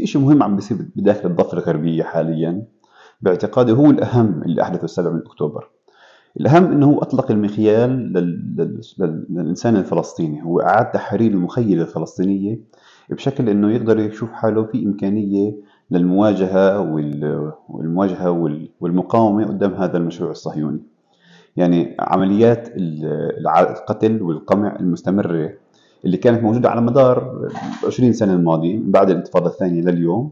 في شيء مهم عم بيصير بداخل الضفة الغربية حاليا باعتقادي هو الأهم اللي أحدثه السابع من أكتوبر الأهم أنه أطلق المخيال لل... لل... للإنسان الفلسطيني هو أعاد تحرير المخيلة الفلسطينية بشكل أنه يقدر يشوف حاله في إمكانية للمواجهة والمواجهة والمقاومة قدام هذا المشروع الصهيوني يعني عمليات القتل والقمع المستمرة اللي كانت موجوده على مدار 20 سنه الماضيه من بعد الانتفاضه الثانيه لليوم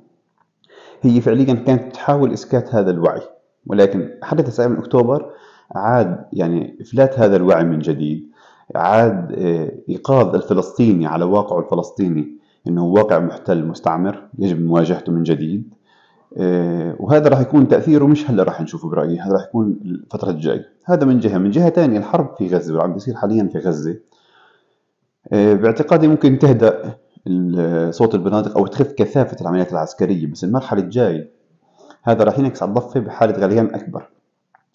هي فعليا كانت تحاول اسكات هذا الوعي ولكن حدث 9 اكتوبر عاد يعني افلات هذا الوعي من جديد عاد آه، ايقاظ الفلسطيني على واقعه الفلسطيني انه واقع محتل مستعمر يجب مواجهته من جديد آه، وهذا راح يكون تاثيره مش هلا راح نشوفه برايي هذا راح يكون الفتره الجايه هذا من جهه من جهه ثانيه الحرب في غزه واللي عم بيصير حاليا في غزه آه، باعتقادي ممكن تهدأ صوت البنادق أو تخف كثافة العمليات العسكرية بس المرحلة الجاية هذا راح ينعكس على الضفة بحالة غليان أكبر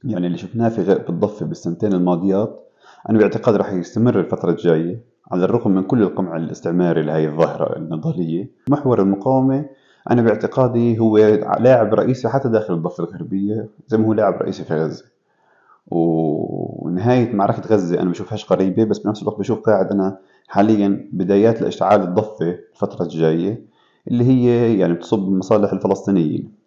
يعني اللي شفناه في الضفة بالسنتين الماضيات أنا باعتقادي راح يستمر الفترة الجاية على الرغم من كل القمع الاستعماري لهي الظاهرة النضالية محور المقاومة أنا باعتقادي هو لاعب رئيسي حتى داخل الضفة الغربية زي ما هو لاعب رئيسي في غزة ونهاية معركة غزة أنا بشوفهاش قريبة بس بنفس الوقت بشوف قاعد أنا حاليا بدايات لاشتعال الضفة الفترة الجاية اللي هي يعني بتصب بمصالح الفلسطينيين